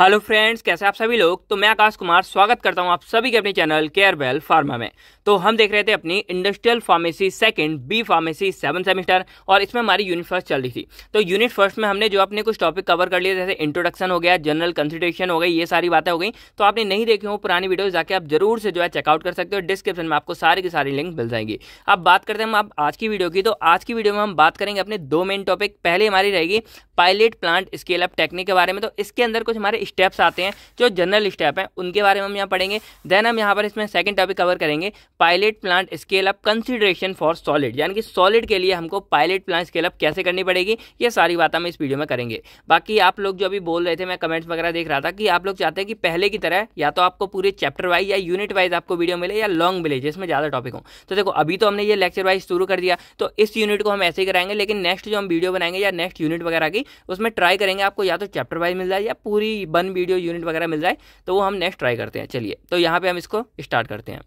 hello friends कैसे आप सभी लोग तो मैं आकाश कुमार स्वागत करता हूं आप सभी के अपने चैनल केयर वेल फार्मा में तो हम देख रहे थे अपनी industrial pharmacy second B pharmacy seven semester और इसमें हमारी यूनिट फर्स्ट चल रही थी तो यूनिट फर्स्ट में हमने जो अपने कुछ टॉपिक कवर कर लिए जैसे इंट्रोडक्शन हो गया जनरल कंसल्टेशन हो गई ये सारी बातें हो गई तो आपने नहीं देखी हो पुरानी वीडियो जाके आप जरूर से जो है चेकआउट कर सकते हो डिस्क्रिप्शन में आपको सारी की सारी लिंक मिल जाएंगी अब बात करते हैं हम आप आज की वीडियो की तो आज की वीडियो में हम बात करेंगे अपने दो मेन टॉपिक पहले हमारी रहेगी pilot plant scale up technique के बारे में तो इसके अंदर कुछ हमारे स्टेप्स आते हैं जो जनरल स्टेप हैं उनके बारे में हम यहाँ पढ़ेंगे देन हम यहाँ पर इसमें सेकंड टॉपिक कवर करेंगे pilot plant scale up consideration for solid यानी कि सॉलिड के लिए हमको पायलट प्लांट स्केल अप कैसे करनी पड़ेगी ये सारी बात हम इस वीडियो में करेंगे बाकी आप लोग जो अभी बोल रहे थे मैं कमेंट्स वगैरह देख रहा था कि आप लोग चाहते हैं कि पहले की तरह या तो आपको पूरे चैप्टर वाइज या यूनिट वाइज आपको वीडियो मिले या लॉन्ग मिले जिसमें ज़्यादा टॉपिक हो तो देखो अभी तो हमने ये लेक्चर वाइज शुरू कर दिया तो इस यूनिट को हम ऐसे ही कराएंगे लेकिन नेक्स्ट जो हम वीडियो बनाएंगे या नेक्स्ट यूनिट वगैरह की उसमें ट्राई करेंगे आपको या तो चैप्टर वाइज मिल जाए या पूरी वन वीडियो यूनिट वगैरह मिल जाए तो वो हम नेक्स्ट ट्राई करते हैं चलिए तो यहाँ पर हम इसको स्टार्ट करते हैं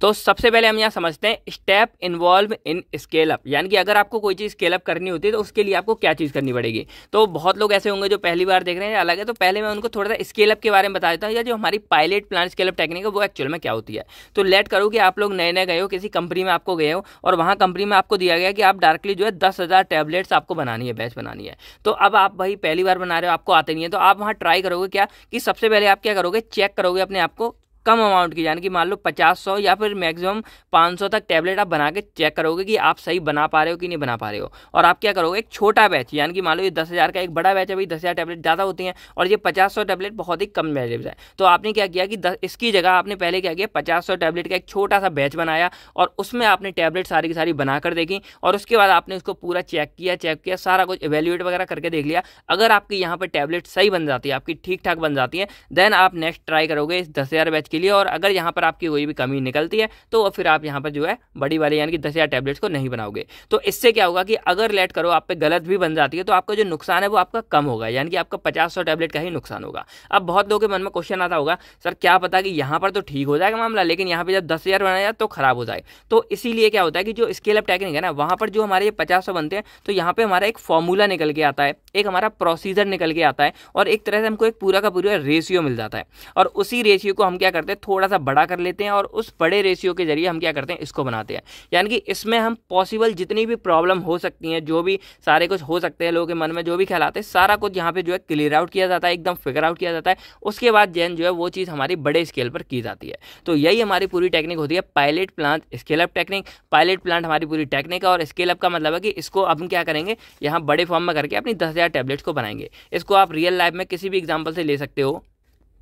तो सबसे पहले हम यहाँ समझते हैं step involve in scale up यानी कि अगर आपको कोई चीज़ स्केल अप करनी होती है तो उसके लिए आपको क्या चीज़ करनी पड़ेगी तो बहुत लोग ऐसे होंगे जो पहली बार देख रहे हैं अलग है तो पहले मैं उनको थोड़ा सा स्केल अप के बारे में बता देता हूँ या जो हमारी pilot plan scale up technique है वो एक्चुअल में क्या होती है तो लेट करो कि आप लोग नए नए गए हो किसी कंपनी में आपको गए हो और वहाँ कंपनी में आपको दिया गया कि आप डायरेक्टली जो है दस हज़ार टैबलेट्स आपको बनानी है बैच बनानी है तो अब आप भाई पहली बार बना रहे हो आपको आते नहीं है तो आप वहाँ ट्राई करोगे क्या कि सबसे पहले आप क्या करोगे चेक करोगे अपने आपको कम अमाउंट की यानी कि मान लो पचास सौ या फिर मैक्सिमम पाँच सौ तक टैबलेट आप बना के चेक करोगे कि आप सही बना पा रहे हो कि नहीं बना पा रहे हो और आप क्या करोगे एक छोटा बैच यानी कि मान लो ये दस हज़ार का एक बड़ा बैच है भाई दस हज़ार टैबलेट ज़्यादा होती हैं और ये पचास सौ टैबलेट बहुत ही कम बैच है तो आपने क्या किया कि इसकी जगह आपने पहले क्या किया पचास सौ टैबलेट का एक छोटा सा बैच बनाया और उसमें आपने टैबलेट सारी की सारी बनाकर देखी और उसके बाद आपने उसको पूरा चेक किया चेक किया सारा कुछ एवेल्यूएट वगैरह करके देख लिया अगर आपकी यहाँ पर टैबलेट सही बन जाती है आपकी ठीक ठाक बन जाती है देन आप नेक्स्ट ट्राई करोगे इस दस हज़ार बैच की के लिए और अगर यहाँ पर आपकी कोई भी कमी निकलती है तो फिर आप यहाँ पर जो है बड़ी वाली यानी कि दस हज़ार टैबलेट्स को नहीं बनाओगे तो इससे क्या होगा कि अगर लेट करो आप पे गलत भी बन जाती है तो आपका जो नुकसान है वो आपका कम होगा यानी कि आपका पचास सौ टैबलेट का ही नुकसान होगा अब बहुत लोगों के मन में क्वेश्चन आता होगा सर क्या पता कि यहाँ पर तो ठीक हो जाएगा मामला लेकिन यहाँ पर जब दस हज़ार बनाया तो खराब हो जाए तो इसीलिए क्या होता है कि जो स्केल अप टेक्निक है ना वहाँ पर जो हमारे ये पचास बनते हैं तो यहाँ पर हमारा एक फॉर्मूला निकल के आता है एक हमारा प्रोसीजर निकल के आता है और एक तरह से हमको एक पूरा का पूरा रेशियो मिल जाता है और उसी रेशियो को हम क्या करते करते हैं थोड़ा सा बड़ा कर लेते हैं और उस बड़े रेशियो के जरिए हम क्या करते हैं इसको बनाते हैं यानी कि इसमें हम पॉसिबल जितनी भी प्रॉब्लम हो सकती हैं जो भी सारे कुछ हो सकते हैं लोगों के मन में जो भी ख्याल आते हैं सारा कुछ यहाँ पर जो है क्लियर आउट किया जाता है एकदम फिगर आउट किया जाता है उसके बाद जैन जो है वो चीज़ हमारी बड़े स्केल पर की जाती है तो यही हमारी पूरी टेक्निक होती है pilot plant scale up technique pilot plant हमारी पूरी टेक्निक है और स्केल अप का मतलब है कि इसको हम क्या करेंगे यहाँ बड़े फॉर्म में करके अपनी दस हज़ार टैबलेट्स को बनाएंगे इसको आप रियल लाइफ में किसी भी एग्जाम्पल से ले सकते हो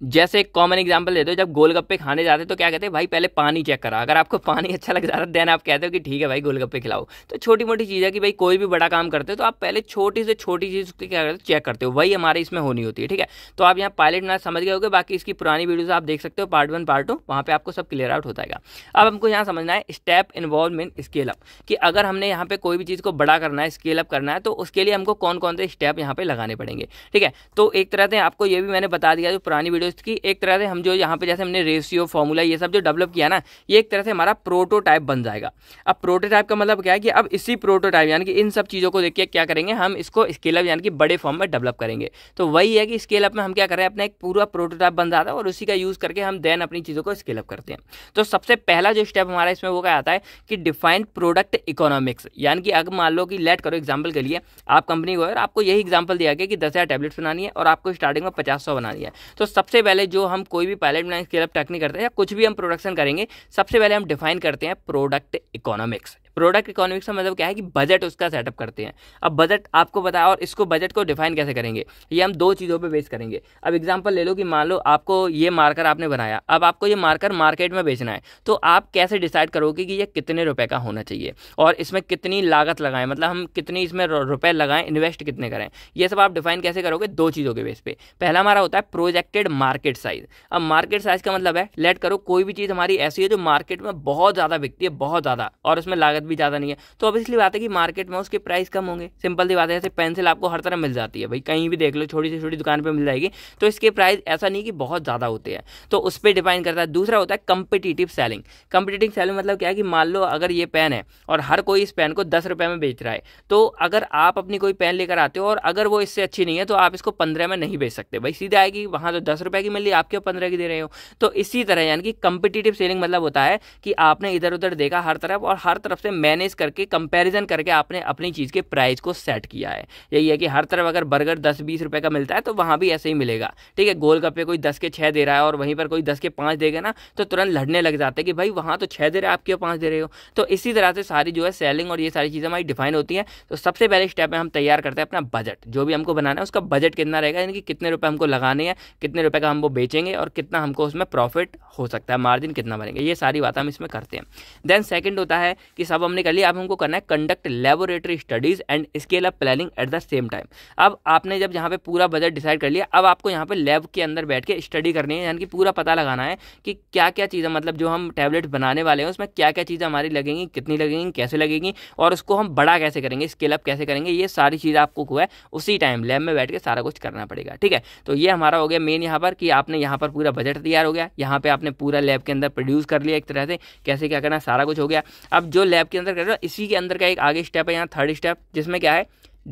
जैसे एक कॉमन एग्जाम्पल देते हो जब गोलगप्पे खाने जाते तो क्या कहते हैं भाई पहले पानी चेक करा अगर आपको पानी अच्छा लग जाता है देन आप कहते हो कि ठीक है भाई गोलगप्पे खिलाओ तो छोटी मोटी चीज़ है कि भाई कोई भी बड़ा काम करते हो तो आप पहले छोटी से छोटी चीज़ की क्या करते हो चेक करते हो वही हमारे इसमें होनी होती है ठीक है तो आप यहाँ पायलट ना समझ गए हो बाकी इसकी पुरानी वीडियोज आप देख सकते हो पार्ट वन पार्ट टू वहाँ पर आपको सब क्लियर आउट हो जाएगा अब हमको यहाँ समझना है स्टेप इन्वॉल्वमेंट स्केल अप कि अगर हमने यहाँ पर कोई भी चीज़ को बड़ा करना है स्केल अप करना है तो उसके लिए हमको कौन कौन से स्टेप यहाँ पर लगाने पड़ेंगे ठीक है तो एक तरह से आपको ये भी मैंने बता दिया जो पुरानी वीडियो मॉडल्स इसकी एक तरह से हम जो यहाँ पे जैसे हमने रेशियो फॉर्मूला ये सब जो डेवलप किया ना ये एक तरह से हमारा प्रोटोटाइप बन जाएगा अब प्रोटोटाइप का मतलब क्या है कि अब इसी प्रोटोटाइप यानी कि इन सब चीज़ों को देख के क्या करेंगे हम इसको स्केल अप यानी कि बड़े फॉर्म में डेवलप करेंगे तो वही है कि स्केल अप में हम क्या कर रहे हैं अपना एक पूरा प्रोटोटाइप बन जाता है और उसी का यूज़ करके हम देन अपनी चीज़ों को स्केल अप करते हैं तो सबसे पहला जो स्टेप हमारा इसमें वो क्या आता है कि डिफाइन प्रोडक्ट इकोनॉमिक्स यानी कि अगर मान लो कि लेट करो एग्जाम्पल के लिए आप कंपनी को और आपको यही एग्जाम्पल दिया गया कि दस हज़ार टैबलेट्स बनानी है और आपको स्टार्टिंग में पचास सौ बनानी है तो सबसे सबसे पहले जो हम कोई भी पायलट बनाएंगे स्केल अप टेक्निक करते हैं या कुछ भी हम प्रोडक्शन करेंगे सबसे पहले हम डिफाइन करते हैं प्रोडक्ट इकोनॉमिक्स प्रोडक्ट इकोनॉमिक्स का मतलब क्या है कि बजट उसका सेटअप करते हैं अब बजट आपको बताया और इसको बजट को डिफाइन कैसे करेंगे ये हम दो चीज़ों पर बेस करेंगे अब एग्जाम्पल ले लो कि मान लो आपको ये मार्कर आपने बनाया अब आपको ये मार्कर मार्केट में बेचना है तो आप कैसे डिसाइड करोगे कि ये कितने रुपये का होना चाहिए और इसमें कितनी लागत लगाएं मतलब हम कितनी इसमें रुपए लगाएं इन्वेस्ट कितने करें ये सब आप डिफाइन कैसे करोगे दो चीज़ों के बेस पे पहला हमारा होता है प्रोजेक्टेड मार्केट साइज अब मार्केट साइज का मतलब है लेट करो कोई भी चीज़ हमारी ऐसी है जो मार्केट में बहुत ज़्यादा बिकती है बहुत ज़्यादा और उसमें लागत लागत भी ज़्यादा नहीं है तो अब इसलिए बात है कि मार्केट में उसके प्राइस कम होंगे सिंपल सी बात है जैसे पेंसिल आपको हर तरह मिल जाती है भाई कहीं भी देख लो छोटी से छोटी दुकान पर मिल जाएगी तो इसके प्राइस ऐसा नहीं कि बहुत ज़्यादा होते हैं तो उस पर डिपेंड करता है दूसरा होता है कंपिटिटिव सेलिंग कंपिटेटिव सेलिंग मतलब क्या है कि मान लो अगर ये पेन है और हर कोई इस पेन को दस रुपये में बेच रहा है तो अगर आप अपनी कोई पेन लेकर आते हो और अगर वो इससे अच्छी नहीं है तो आप इसको पंद्रह में नहीं बेच सकते भाई सीधे आएगी वहाँ तो दस रुपये की मिल रही आप क्यों पंद्रह की दे रहे हो तो इसी तरह यानी कि कंपिटेटिव सेलिंग मतलब होता है कि आपने इधर उधर देखा हर तरफ और हर तरफ से मैनेज करके कंपैरिजन करके आपने अपनी चीज़ के प्राइस को सेट किया है यही है कि हर तरफ अगर बर्गर दस बीस रुपये का मिलता है तो वहाँ भी ऐसे ही मिलेगा ठीक है गोल गप्पे कोई दस के छः दे रहा है और वहीं पर कोई दस के पाँच देगा ना तो तुरंत लड़ने लग जाते हैं कि भाई वहाँ तो छः दे रहे आप क्यों पाँच दे रहे हो तो इसी तरह से सारी जो है सेलिंग और ये सारी चीज़ें हमारी डिफाइन होती हैं तो सबसे पहले स्टेप में हम तैयार करते हैं अपना बजट जो भी हमको बनाना है उसका बजट कितना रहेगा यानी कि कितने रुपये हमको लगाने हैं कितने रुपये का हम वो बेचेंगे और कितना हमको उसमें प्रॉफिट हो सकता है मार्जिन कितना बनेगा ये सारी बातें हम इसमें करते हैं देन सेकेंड होता है कि सब हमने कर लिया अब हमको करना है conduct laboratory studies and scale up planning at the same time अब आपने जब यहाँ पे पूरा बजट डिसाइड कर लिया अब आपको यहाँ पे लैब के अंदर बैठ के स्टडी करनी है यानी कि पूरा पता लगाना है कि क्या क्या चीज़ें मतलब जो हम टैबलेट बनाने वाले हैं उसमें क्या क्या चीज़ें हमारी लगेंगी कितनी लगेंगी कैसे लगेंगी और उसको हम बड़ा कैसे करेंगे स्केल अप कैसे करेंगे ये सारी चीज़ आपको हुआ है उसी टाइम लैब में बैठ के सारा कुछ करना पड़ेगा ठीक है तो ये हमारा हो गया मेन यहाँ पर कि आपने यहाँ पर पूरा बजट तैयार हो गया यहाँ पर आपने पूरा लैब के अंदर प्रोड्यूस कर लिया एक तरह से कैसे क्या करना सारा कुछ हो गया अब जो लैब के अंदर कर रहे हो इसी के अंदर का एक आगे स्टेप है यहाँ थर्ड स्टेप जिसमें क्या है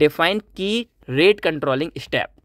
डिफाइन की रेट कंट्रोलिंग स्टेप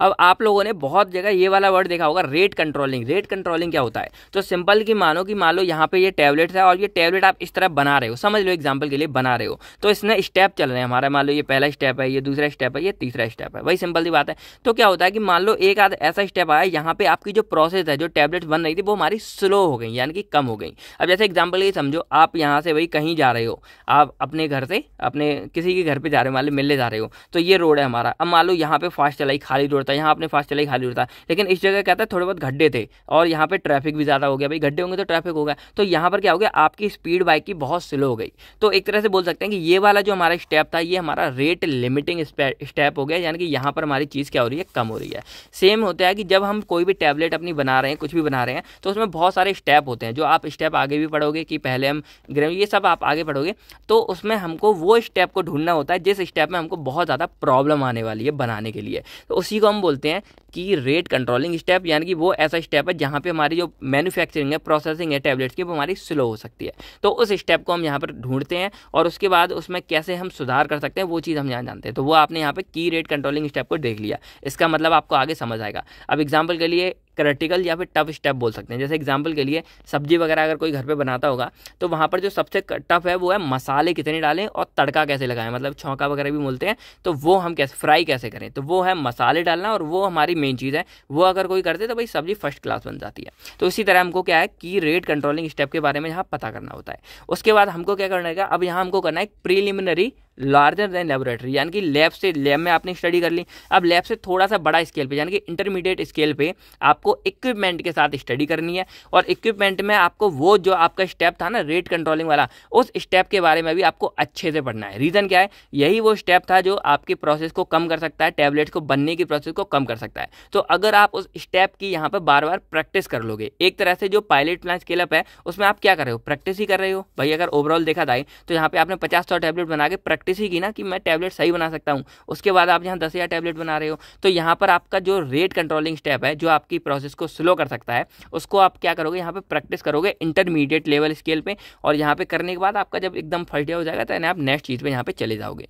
अब आप लोगों ने बहुत जगह ये वाला वर्ड देखा होगा रेट कंट्रोलिंग रेट कंट्रोलिंग क्या होता है तो सिंपल की मानो कि मान लो यहाँ पे ये टैबलेट है और ये टैबलेट आप इस तरह बना रहे हो समझ लो एग्जाम्पल के लिए बना रहे हो तो इसमें स्टेप चल रहे हैं हमारा मान लो ये पहला स्टेप है ये दूसरा स्टेप है ये तीसरा स्टेप है वही सिंपल सी बात है तो क्या होता है कि मान लो एक आध ऐसा स्टेप आया यहाँ पे आपकी जो प्रोसेस है जो टैबलेट बन रही थी वो हमारी स्लो हो गई यानी कि कम हो गई अब जैसे एग्जाम्पल ये समझो आप यहाँ से वही कहीं जा रहे हो आप अपने घर से अपने किसी के घर पर जा रहे हो मान लो मिलने जा रहे हो तो ये रोड है हमारा अब मान लो यहाँ पे फास्ट चलाई खाली रोड होता है यहाँ आपने फास्ट चलाई खाली उड़ता है लेकिन इस जगह कहता है थोड़े बहुत गड्ढे थे और यहाँ पर ट्रैफिक भी ज़्यादा हो गया भाई गड्ढे होंगे तो ट्रैफिक होगा तो यहाँ पर क्या हो गया आपकी स्पीड बाइक की बहुत स्लो हो गई तो एक तरह से बोल सकते हैं कि ये वाला जो हमारा स्टेप था ये हमारा रेट लिमिटिंग स्टेप हो गया यानी कि यहाँ पर हमारी चीज़ क्या हो रही है कम हो रही है सेम होता है कि जब हम कोई भी टैबलेट अपनी बना रहे हैं कुछ भी बना रहे हैं तो उसमें बहुत सारे स्टेप होते हैं जो आप स्टेप आगे भी पढ़ोगे कि पहले हम ग्रह ये सब आप आगे पढ़ोगे तो उसमें हमको वो स्टेप को ढूंढना होता है जिस स्टेप में हमको बहुत ज़्यादा प्रॉब्लम आने वाली है बनाने के लिए तो उसी को हम हम बोलते हैं कि रेट कंट्रोलिंग स्टेप यानी कि वो ऐसा स्टेप है जहाँ पे हमारी जो मैन्युफैक्चरिंग है प्रोसेसिंग है टैबलेट्स की वो हमारी स्लो हो सकती है तो उस स्टेप को हम यहाँ पर ढूंढते हैं और उसके बाद उसमें कैसे हम सुधार कर सकते हैं वो चीज़ हम यहाँ जानते हैं तो वो आपने यहाँ पर की रेट कंट्रोलिंग स्टेप को देख लिया इसका मतलब आपको आगे समझ आएगा अब एग्जाम्पल के लिए क्रिटिकल या फिर टफ स्टेप बोल सकते हैं जैसे एग्जाम्पल के लिए सब्जी वगैरह अगर कोई घर पर बनाता होगा तो वहाँ पर जो सबसे टफ है वो है मसाले कितने डालें और तड़का कैसे लगाएं मतलब छौका वगैरह भी बोलते हैं तो वो हम कैसे फ्राई कैसे करें तो वो है मसाले डालना और वो हमारी मेन चीज़ है वो अगर कोई करते तो भाई सब्जी फर्स्ट क्लास बन जाती है तो इसी तरह हमको क्या है कि रेट कंट्रोलिंग स्टेप के बारे में यहाँ पता करना होता है उसके बाद हमको क्या करना है अब यहाँ हमको करना है प्रीलिमिनरी लार्जर देन लेबोरेटरी यानी कि लैब से लैब में आपने स्टडी कर ली अब लैब से थोड़ा सा बड़ा स्केल पे यानी कि इंटरमीडिएट स्केल पे आपको इक्विपमेंट के साथ स्टडी करनी है और इक्विपमेंट में आपको वो जो आपका स्टेप था ना रेट कंट्रोलिंग वाला उस स्टेप के बारे में भी आपको अच्छे से पढ़ना है रीज़न क्या है यही वो स्टेप था जो आपके प्रोसेस को कम कर सकता है टैबलेट्स को बनने की प्रोसेस को कम कर सकता है तो अगर आप उस स्टेप की यहाँ पर बार बार प्रैक्टिस कर लोगे एक तरह से जो पायलट प्लान स्केलअप है उसमें आप क्या कर रहे हो प्रैक्टिस ही कर रहे हो भाई अगर ओवरऑल देखा जाए तो यहाँ पर आपने पचास सौ टैबलेट बना के प्रैक्टिस प्रैक्टिस ही की ना कि मैं टैबलेट सही बना सकता हूँ उसके बाद आप जहाँ दस हज़ार टैबलेट बना रहे हो तो यहाँ पर आपका जो रेट कंट्रोलिंग स्टेप है जो आपकी प्रोसेस को स्लो कर सकता है उसको आप क्या करोगे यहाँ पर प्रैक्टिस करोगे इंटरमीडिएट लेवल स्केल पर और यहाँ पर करने के बाद आपका जब एकदम फर्स्ट डे हो जाएगा तो यानी आप नेक्स्ट चीज़ पर यहाँ पर चले जाओगे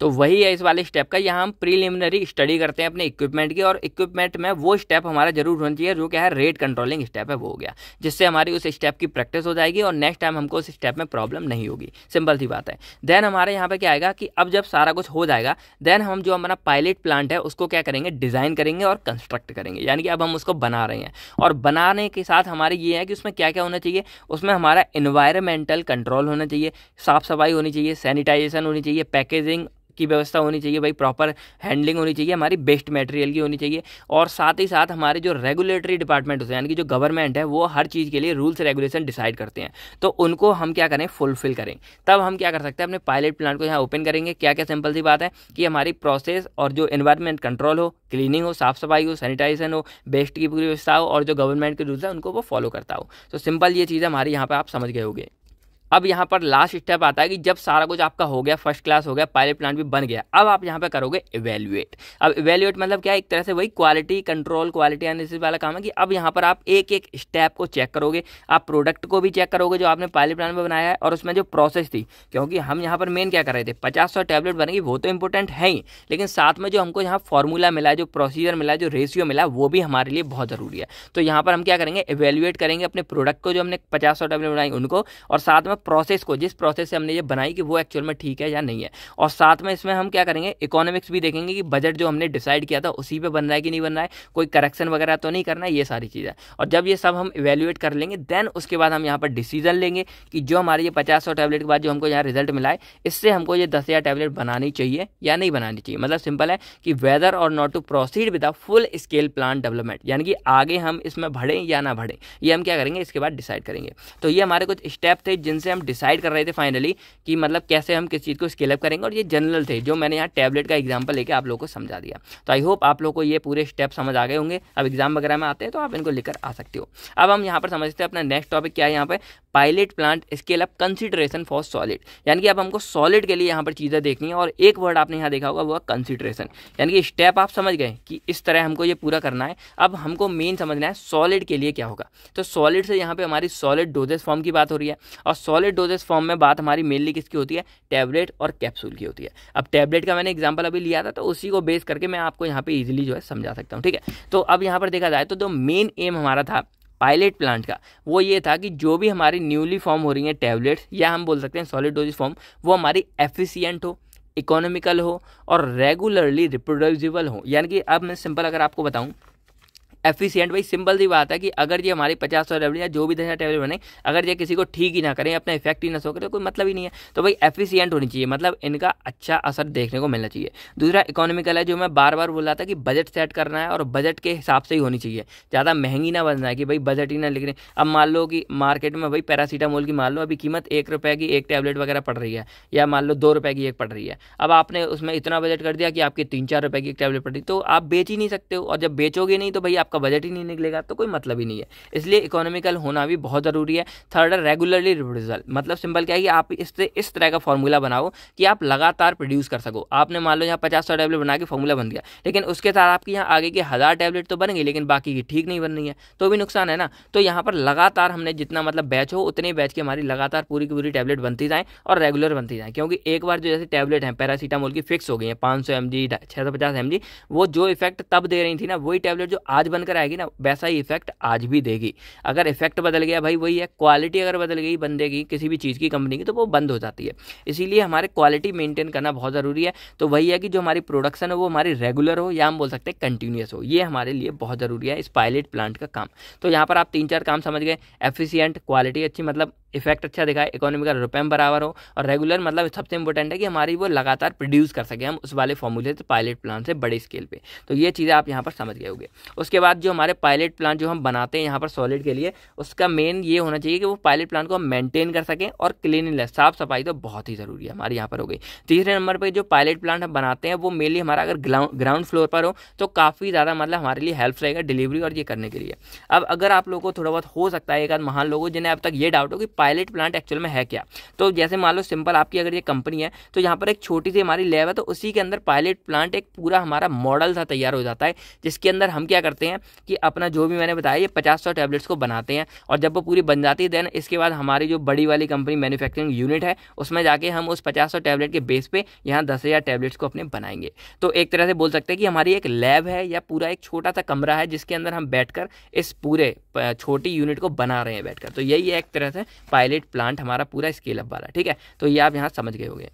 तो वही है इस वाले स्टेप का यहाँ हम प्रीलिमिनरी स्टडी करते हैं अपने इक्विपमेंट की और इक्विपमेंट में वो स्टेप हमारा जरूर होना चाहिए जो क्या है रेट कंट्रोलिंग स्टेप है वो हो गया जिससे हमारी उस स्टेप की प्रैक्टिस हो जाएगी और नेक्स्ट टाइम हमको उस स्टेप में प्रॉब्लम नहीं होगी सिंपल सी बात है देन हमारे यहाँ पर क्या आएगा कि अब जब सारा कुछ हो जाएगा देन हम जो हमारा पायलट प्लांट है उसको क्या करेंगे डिज़ाइन करेंगे और कंस्ट्रक्ट करेंगे यानी कि अब हम उसको बना रहे हैं और बनाने के साथ हमारे ये है कि उसमें क्या क्या होना चाहिए उसमें हमारा इन्वायरमेंटल कंट्रोल होना चाहिए साफ़ सफाई होनी चाहिए सैनिटाइजेशन होनी चाहिए पैकेजिंग की व्यवस्था होनी चाहिए भाई प्रॉपर हैंडलिंग होनी चाहिए हमारी बेस्ट मटेरियल की होनी चाहिए और साथ ही साथ हमारे जो रेगुलेटरी डिपार्टमेंट होते हैं यानी कि जो गवर्नमेंट है वो हर चीज़ के लिए रूल्स रेगुलेशन डिसाइड करते हैं तो उनको हम क्या करें फुलफिल करें तब हम क्या कर सकते हैं अपने पायलट प्लांट को यहाँ ओपन करेंगे क्या क्या सिंपल सी बात है कि हमारी प्रोसेस और जो इन्वायरमेंट कंट्रोल हो क्लीनिंग हो साफ सफाई हो सैनिटाइजेशन हो बेस्ट की पूरी व्यवस्था हो और जो गवर्नमेंट के रूल्स है उनको वो फॉलो करता हो तो सिंपल ये चीज़ हमारी यहाँ पर आप समझ गए होगे अब यहाँ पर लास्ट स्टेप आता है कि जब सारा कुछ आपका हो गया फर्स्ट क्लास हो गया पायलट प्लान भी बन गया अब आप यहाँ पर करोगे इवेल्युएट अब इवेल्युएट मतलब क्या है एक तरह से वही क्वालिटी कंट्रोल क्वालिटी एनालिसिस वाला काम है कि अब यहाँ पर आप एक एक स्टेप को चेक करोगे आप प्रोडक्ट को भी चेक करोगे जो आपने पायलट प्लान में बनाया है और उसमें जो प्रोसेस थी क्योंकि हम यहाँ पर मेन क्या कर रहे थे पचास सौ टैबलेट बनेगी वो तो इंपॉर्टेंट है ही लेकिन साथ में जो हमको यहाँ फॉर्मूला मिला जो प्रोसीजर मिला जो रेशियो मिला वो भी हमारे लिए बहुत ज़रूरी है तो यहाँ पर हम क्या करेंगे इवेल्युएट करेंगे अपने प्रोडक्ट को जो हमने पचास सौ टैबलेट बनाई उनको और साथ में प्रोसेस मतलब को जिस प्रोसेस से हमने ये बनाई कि वो एक्चुअल में ठीक है या नहीं है और साथ में इसमें हम क्या करेंगे इकोनॉमिक्स भी देखेंगे कि बजट जो हमने डिसाइड किया था उसी पर बन रहा है कि नहीं बन रहा है कोई करेक्शन वगैरह तो नहीं करना है ये सारी चीज़ें और जब ये सब हम इवेल्युएट कर लेंगे देन उसके बाद हम यहाँ पर डिसीजन लेंगे कि जो हमारे ये पचास सौ टैबलेट के बाद जो हमको यहाँ रिजल्ट मिला है इससे हमको ये दस हज़ार टैबलेट बनानी चाहिए या नहीं बनानी चाहिए मतलब सिंपल है कि वेदर और not to proceed with a full scale plan development यानी कि आगे हम इसमें बढ़ें या ना बढ़ें ये हम क्या करेंगे इसके बाद डिसाइड करेंगे तो ये हमारे कुछ स्टेप थे जिनसे से हम डिसाइड कर रहे थे फाइनली कि मतलब कैसे हम किस चीज़ को स्केलअप करेंगे और ये जनरल थे जो मैंने यहाँ टैबलेट का एग्जाम्पल लेके आप लोग को समझा दिया तो आई होप आप लोग को ये पूरे स्टेप समझ आ गए होंगे अब एग्जाम वगैरह में आते हैं तो आप इनको लेकर आ सकते हो अब हम यहाँ पर समझते हैं अपना नेक्स्ट टॉपिक क्या है यहाँ पर pilot plant scale up consideration for solid यानी कि अब हमको सॉलिड के लिए यहाँ पर चीज़ें देखनी है और एक वर्ड आपने यहाँ देखा होगा वो कंसिडरेशन यानी कि स्टेप आप समझ गए कि इस तरह हमको ये पूरा करना है अब हमको मेन समझना है सॉलिड के लिए क्या होगा तो सॉलिड से यहाँ पर हमारी सॉलिड डोजेस फॉर्म की बात हो रही है और सॉलिड डोजेस फॉर्म में बात हमारी मेनली किसकी होती है टैबलेट और कैप्सूल की होती है अब टैबलेट का मैंने एग्जाम्पल अभी लिया था तो उसी को बेस करके मैं आपको यहाँ पर ईजिली जो है समझा सकता हूँ ठीक है तो अब यहाँ पर देखा जाए तो जो मेन एम हमारा था पायलट प्लांट का वो ये था कि जो भी हमारी न्यूली फॉर्म हो रही हैं टैबलेट्स या हम बोल सकते हैं सॉलिड डोजेज फॉर्म वो हमारी एफिशिएंट हो इकोनॉमिकल हो और रेगुलरली रिप्रोड्यूसिबल हो यानी कि अब मैं सिंपल अगर आपको बताऊं एफिशिएंट भाई सिंपल सी बात है कि अगर ये हमारी पचास सौ टेबलेट या जो भी दस टेबलेट बने अगर ये किसी को ठीक ही ना करें अपना इफेक्ट ही ना सो करें कोई मतलब ही नहीं है तो भाई एफिशिएंट होनी चाहिए मतलब इनका अच्छा असर देखने को मिलना चाहिए दूसरा इकोनॉमिकल है जो मैं बार बार बोल रहा था कि बजट सेट करना है और बजट के हिसाब से ही होनी चाहिए ज़्यादा महंगी ना बनना है कि भाई बजट ही ना लिख अब मान लो कि मार्केट में भाई पैरासीटामोल की मान लो अभी कीमत एक रुपये की एक टैबलेट वगैरह पड़ रही है या मान लो दो रुपये की एक पड़ रही है अब आपने उसमें इतना बजट कर दिया कि आपकी तीन चार रुपये की एक टैबलेट पड़ रही तो आप बेच ही नहीं सकते हो और जब बेचोगे नहीं तो भाई आप आपका बजट ही नहीं निकलेगा तो कोई मतलब ही नहीं है इसलिए इकोनॉमिकल होना भी बहुत ज़रूरी है थर्ड है रेगुलरली रिप्रोड्यूसल मतलब सिंपल क्या है कि आप इससे इस तरह का फॉर्मूला बनाओ कि आप लगातार प्रोड्यूस कर सको आपने मान लो यहाँ पचास सौ टैबलेट बना के फॉर्मूला बन गया लेकिन उसके साथ आपकी यहाँ आगे की हज़ार टैबलेट तो बन गई लेकिन बाकी की ठीक नहीं बन रही है तो भी नुकसान है ना तो यहाँ पर लगातार हमने जितना मतलब बैच हो उतने बैच की हमारी लगातार पूरी की पूरी टैबलेट बनती जाए और रेगुलर बनती जाए क्योंकि एक बार जो जैसे टैबलेट है पैरासीटामोल की फिक्स हो गई है पाँच सौ एम जी छः सौ पचास एम जी वो जो इफेक्ट तब दे रही थी ना वही टैबलेट जो आज बन बनकर आएगी ना वैसा ही इफेक्ट आज भी देगी अगर इफेक्ट बदल गया भाई वही है क्वालिटी अगर बदल गई बंदे की किसी भी चीज़ की कंपनी की तो वो बंद हो जाती है इसीलिए हमारे क्वालिटी मेंटेन करना बहुत ज़रूरी है तो वही है कि जो हमारी प्रोडक्शन है वो हमारी रेगुलर हो या हम बोल सकते हैं कंटिन्यूस हो ये हमारे लिए बहुत ज़रूरी है इस पायलट प्लांट का काम तो यहाँ पर आप तीन चार काम समझ गए एफिशियंट क्वालिटी अच्छी मतलब इफेक्ट अच्छा दिखाए इकोनॉमी का रुपये में बराबर हो और रेगुलर मतलब सबसे इंपॉर्टेंट है कि हमारी वो लगातार प्रोड्यूस कर सके हम उस वाले फॉर्मूले से पायलट प्लान से बड़े स्केल पे तो ये चीज़ें आप यहाँ पर समझ गए होंगे उसके बाद जो हमारे पायलट प्लान जो हम बनाते हैं यहाँ पर सॉलिड के लिए उसका मेन ये होना चाहिए कि वो पायलट प्लान को हम मेनटेन कर सकें और क्लीननेस साफ सफाई तो बहुत ही ज़रूरी है हमारे यहाँ पर हो गई तीसरे नंबर पर जो पायलट प्लान हम बनाते हैं वो मेनली हमारा अगर ग्राउंड फ्लोर पर हो तो काफ़ी ज़्यादा मतलब हमारे लिए हेल्प रहेगा डिलीवरी और ये करने के लिए अब अगर आप लोगों को थोड़ा बहुत हो सकता है एक आध महान लोगों जिन्हें अब तक ये डाउट हो कि पायलट प्लांट एक्चुअल में है क्या तो जैसे मान लो सिंपल आपकी अगर ये कंपनी है तो यहाँ पर एक छोटी सी हमारी लैब है तो उसी के अंदर पायलट प्लांट एक पूरा हमारा मॉडल सा तैयार हो जाता है जिसके अंदर हम क्या करते हैं कि अपना जो भी मैंने बताया ये पचास सौ टैबलेट्स को बनाते हैं और जब वो पूरी बन जाती है देन इसके बाद हमारी जो बड़ी वाली कंपनी मैन्युफैक्चरिंग यूनिट है उसमें जाके हम उस पचास सौ टैबलेट के बेस पे यहाँ दस हज़ार टैबलेट्स को अपने बनाएंगे तो एक तरह से बोल सकते हैं कि हमारी एक लैब है या पूरा एक छोटा सा कमरा है जिसके अंदर हम बैठकर इस पूरे छोटी यूनिट को बना रहे हैं बैठकर तो यही एक तरह से पायलट प्लांट हमारा पूरा स्केल अप वाला ठीक है तो ये आप यहाँ समझ गए होंगे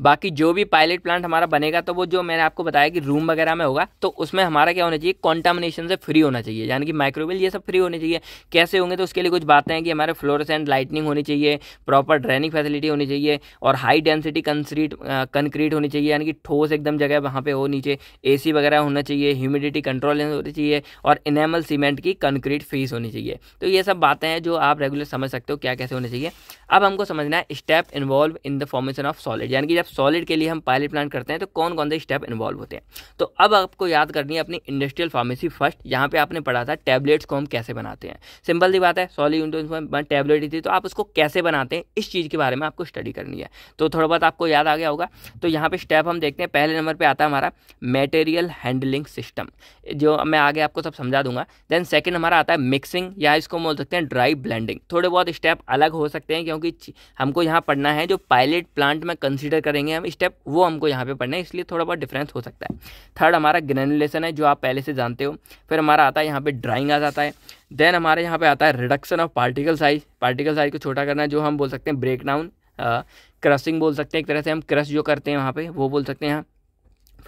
बाकी जो भी पायलट प्लांट हमारा बनेगा तो वो जो मैंने आपको बताया कि रूम वगैरह में होगा तो उसमें हमारा क्या होना चाहिए कॉन्टामिनेशन से फ्री होना चाहिए यानी कि माइक्रोवेल ये सब फ्री होने चाहिए कैसे होंगे तो उसके लिए कुछ बातें हैं कि हमारे फ्लोरसेंट लाइटनिंग होनी चाहिए प्रॉपर ड्रेनिंग फैसिलिटी होनी चाहिए और हाई डेंसिटी कंक्रीट कंक्रीट होनी चाहिए यानी कि ठोस एकदम जगह वहाँ पर हो नीचे ए वगैरह होना चाहिए ह्यूमिडिटी कंट्रोल होनी चाहिए और इनेमल सीमेंट की कंक्रीट फीस होनी चाहिए तो ये सब बातें हैं जो आप रेगुलर समझ सकते हो क्या कैसे होने चाहिए अब हमको समझना है step involve in the formation of solid यानी कि जब सॉलिड के लिए हम पायलट प्लांट करते हैं तो कौन कौन से स्टेप इन्वॉल्व होते हैं तो अब आपको याद करनी है अपनी इंडस्ट्रियल फार्मेसी फर्स्ट यहाँ पे आपने पढ़ा था टैबलेट्स को हम कैसे बनाते हैं सिंपल सी बात है सॉलिड में टैबलेट ही थी तो आप उसको कैसे बनाते हैं इस चीज़ के बारे में आपको स्टडी करनी है तो थोड़ा बहुत आपको याद आ गया होगा तो यहाँ पर स्टेप हम देखते हैं पहले नंबर पर आता है हमारा मेटेरियल हैंडलिंग सिस्टम जो मैं आगे आपको सब समझा दूंगा देन सेकेंड हमारा आता है मिक्सिंग या इसको बोल सकते हैं ड्राई ब्लेंडिंग थोड़े बहुत स्टेप अलग हो सकते हैं क्योंकि हमको यहाँ पढ़ना है जो पायलट प्लांट में कंसिडर करें करेंगे हम स्टेप वो हमको यहाँ पे पढ़ना है इसलिए थोड़ा बहुत डिफरेंस हो सकता है थर्ड हमारा ग्रेनुलेशन है जो आप पहले से जानते हो फिर हमारा आता है यहाँ पे ड्राइंग आ जाता है देन हमारे यहाँ पे आता है reduction of particle size particle size को छोटा करना जो हम बोल सकते हैं ब्रेक डाउन क्रशिंग बोल सकते हैं एक तरह से हम क्रश जो करते हैं वहाँ पर वो बोल सकते हैं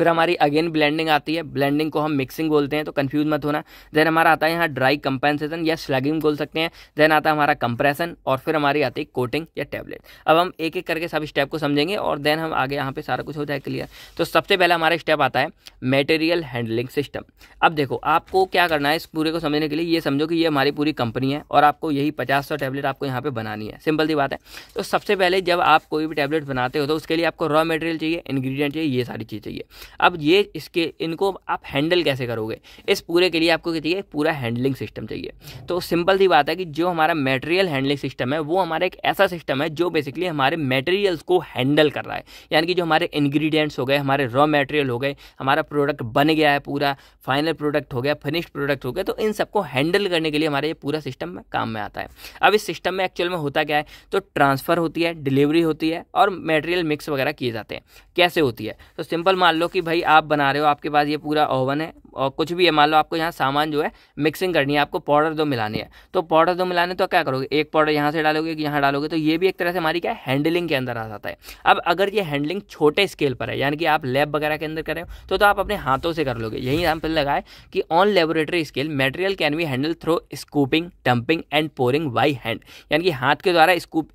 फिर हमारी अगेन ब्लेंडिंग आती है ब्लेंडिंग को हम मिक्सिंग बोलते हैं तो कन्फ्यूज मत होना देन हमारा आता है यहाँ ड्राई कंपेंसेशन या स्लैगिंग बोल सकते हैं देन आता है हमारा कंप्रेशन और फिर हमारी आती है कोटिंग या टैबलेट अब हम एक एक करके सब स्टेप को समझेंगे और देन हम आगे यहाँ पे सारा कुछ हो जाए क्लियर तो सबसे पहला हमारा स्टेप आता है मेटेरियल हैंडलिंग सिस्टम अब देखो आपको क्या करना है इस पूरे को समझने के लिए ये समझो कि ये हमारी पूरी कंपनी है और आपको यही पचास सौ टैबलेट आपको यहाँ पे बनानी है सिंपल सी बात है तो सबसे पहले जब आप कोई भी टैबलेट बनाते हो तो उसके लिए आपको रॉ मटेरियल चाहिए इंग्रीडियंट चाहिए ये सारी चीज़ चाहिए अब ये इसके इनको आप हैंडल कैसे करोगे इस पूरे के लिए आपको क्या चाहिए पूरा हैंडलिंग सिस्टम चाहिए तो सिंपल सी बात है कि जो हमारा मेटेरियल हैंडलिंग सिस्टम है वो हमारा एक ऐसा सिस्टम है जो बेसिकली हमारे मेटेरियल्स को हैंडल कर रहा है यानी कि जो हमारे इन्ग्रीडियंट्स हो गए हमारे रॉ मेटेरियल हो गए हमारा प्रोडक्ट बन गया है पूरा फाइनल प्रोडक्ट हो गया फिनिश्ड प्रोडक्ट हो गया तो इन सबको हैंडल करने के लिए हमारा ये पूरा सिस्टम काम में आता है अब इस सिस्टम में एक्चुअल में होता क्या है तो ट्रांसफ़र होती है डिलीवरी होती है और मेटेरियल मिक्स वगैरह किए जाते हैं कैसे होती है तो सिंपल मान लो कि कि भाई आप बना रहे हो आपके पास ये पूरा ओवन है और कुछ भी है मान लो आपको यहाँ सामान जो है मिक्सिंग करनी है आपको पाउडर दो तो मिलानी है तो पाउडर दो तो मिलाने तो क्या करोगे एक पाउडर यहाँ से डालोगे कि यहाँ डालोगे तो ये भी एक तरह से हमारी क्या है हैंडलिंग के अंदर आ जाता है अब अगर ये हैंडलिंग छोटे स्केल पर है यानी कि आप लैब वगैरह के अंदर करें तो, तो आप अपने हाथों से कर लोगे यही हम एग्जाम्पल लगाए कि on laboratory scale material can be handle through scooping dumping and pouring by hand यानी कि हाथ के द्वारा स्कूप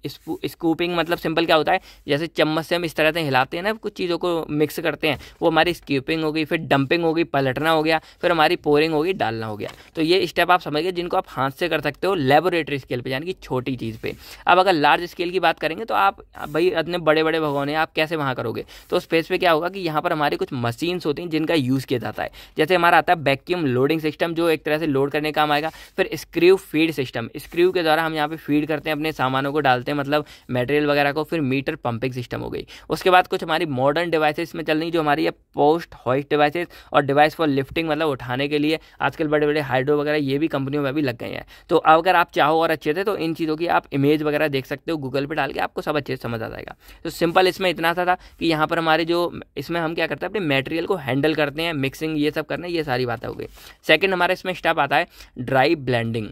स्कूपिंग मतलब सिंपल क्या होता है जैसे चम्मच से हम इस तरह से हिलाते हैं ना कुछ चीज़ों को मिक्स करते हैं वो हमारी स्कीपिंग हो गई फिर डंपिंग हो गई पलटना हो गया फिर हमारी पोरिंग हो गई डालना हो गया तो ये स्टेप आप समझ गए जिनको आप हाथ से कर सकते हो लेबोरेटरी स्केल पर यानी कि छोटी चीज़ पर अब अगर लार्ज स्केल की बात करेंगे तो आप भाई इतने बड़े बड़े भगवान हैं आप कैसे वहाँ करोगे तो स्पेस पर क्या होगा कि यहाँ पर हमारे कुछ मशीन्स होती हैं जिनका यूज़ किया जाता है जैसे हमारा आता है वैक्यूम लोडिंग सिस्टम जो एक तरह से लोड करने काम आएगा फिर स्क्रू फीड सिस्टम स्क्रू के द्वारा हम यहाँ पे फीड करते हैं अपने सामानों को डालते हैं मतलब मटेरियल वगैरह को फिर मीटर पंपिंग सिस्टम हो गई उसके बाद कुछ हमारी मॉडर्न डिवाइसेस में चल रही जो हमारी पोस्ट हॉइस्ट डिवाइसेज और डिवाइस फॉर लिफ्टिंग मतलब उठाने के लिए आजकल बड़े बड़े हाइड्रो वगैरह ये भी कंपनियों में भी लग गए हैं तो अगर आप चाहो और अच्छे थे तो इन चीज़ों की आप इमेज वगैरह देख सकते हो गूगल पर डाल के आपको सब अच्छे से समझ आ जाएगा तो सिंपल इसमें इतना सा था कि यहाँ पर हमारे जो इसमें हम क्या करते हैं अपने मेटेरियल को हैंडल करते हैं मिक्सिंग ये सब करना ये सारी बातें हो गई सेकेंड हमारे इसमें स्टेप आता है ड्राई ब्लैंडिंग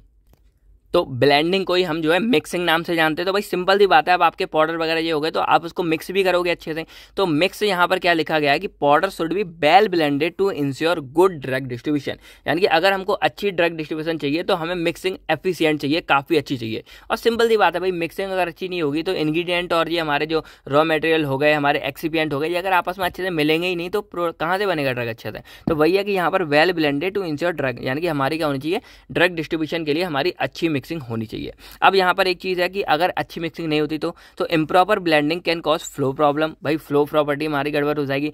तो ब्लेंडिंग को ही हम जो है मिक्सिंग नाम से जानते हैं तो भाई सिंपल सी बात है अब आपके पाउडर वगैरह ये हो गए तो आप उसको मिक्स भी करोगे अच्छे से तो मिक्स यहाँ पर क्या लिखा गया है कि powder should be well blended to ensure good drug distribution यानी कि अगर हमको अच्छी ड्रग डिस्ट्रीब्यूशन चाहिए तो हमें मिक्सिंग एफिशियंट चाहिए काफ़ी अच्छी चाहिए और सिंपल सी बात है भाई मिक्सिंग अगर अच्छी नहीं होगी तो इन्ग्रीडियंट और ये हमारे जो रॉ मटेरियल हो गए हमारे एक्सीपियंट हो गए ये अगर आपस में अच्छे से मिलेंगे ही नहीं तो कहाँ से बनेगा ड्रग अच्छे से तो वही है कि यहाँ पर well blended to ensure drug यानी कि हमारी क्या होनी चाहिए ड्रग डिस्ट्रीब्यूशन के लिए हमारी अच्छी मिक्सिंग होनी चाहिए अब यहाँ पर एक चीज़ है कि अगर अच्छी मिक्सिंग नहीं होती तो तो improper blending can cause flow problem भाई फ्लो प्रॉपर्टी हमारी गड़बड़ हो जाएगी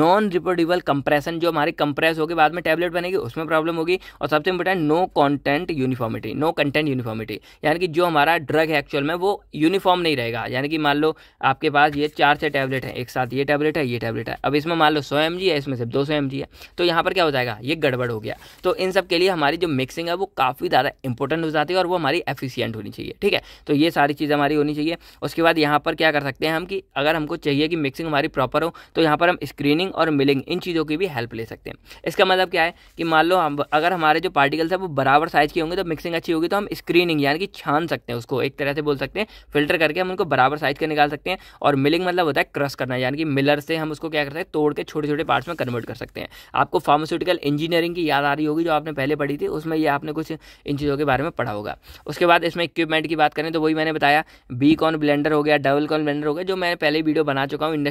नॉन रिपोर्टेबल कंप्रेशन जो हमारी कंप्रेस होगी बाद में टैबलेट बनेगी उसमें प्रॉब्लम होगी और सबसे important no content uniformity no content uniformity यानी कि जो हमारा ड्रग है एक्चुअल में वो यूनिफॉर्म नहीं रहेगा यानी कि मान लो आपके पास ये चार से टैबलेट है एक साथ ये टैबलेट है ये टैबलेट है अब इसमें मान लो सौ एम है इसमें सिर्फ दो सौ है तो यहाँ पर क्या हो जाएगा ये गड़बड़ हो गया तो इन सब के लिए हमारी जो मिक्सिंग है वो काफ़ी ज़्यादा इंपॉर्टेंट हो जाती है और वो हमारी एफिशियंट होनी चाहिए ठीक है तो ये सारी चीज़ हमारी होनी चाहिए उसके बाद यहाँ पर क्या कर सकते हैं हम कि अगर हमको चाहिए कि मिक्सिंग हमारी प्रॉपर हो तो यहाँ पर हम स्क्रीनिंग और मिलिंग इन चीज़ों की भी हेल्प ले सकते हैं इसका मतलब क्या है कि मान लो हम अगर हमारे जो पार्टिकल्स है वो बराबर साइज़ के होंगे तो मिक्सिंग अच्छी होगी तो हम स्क्रीनिंग यानी कि छान सकते हैं उसको एक तरह से बोल सकते हैं फिल्टर करके हम उनको बराबर साइज़ के निकाल सकते हैं और मिलिंग मतलब होता है क्रश करना यानी कि मिलर से हम उसको क्या कर सकते हैं तोड़ के छोटे छोटे पार्ट्स में कन्वर्ट कर सकते हैं आपको फार्मास्यूटिकल इंजीनियरिंग की याद आ रही होगी जो आपने पहले पढ़ी थी उसमें ये आपने कुछ इन चीज़ों के बारे में पढ़ा होगा होगा उसके बाद इसमें इक्विपमेंट की बात करें तो वही मैंने बताया बी कॉन ब्लेंडर हो गया डबल कॉन ब्लेंडर हो गया जो मैंने पहले वीडियो बना चुका हूँ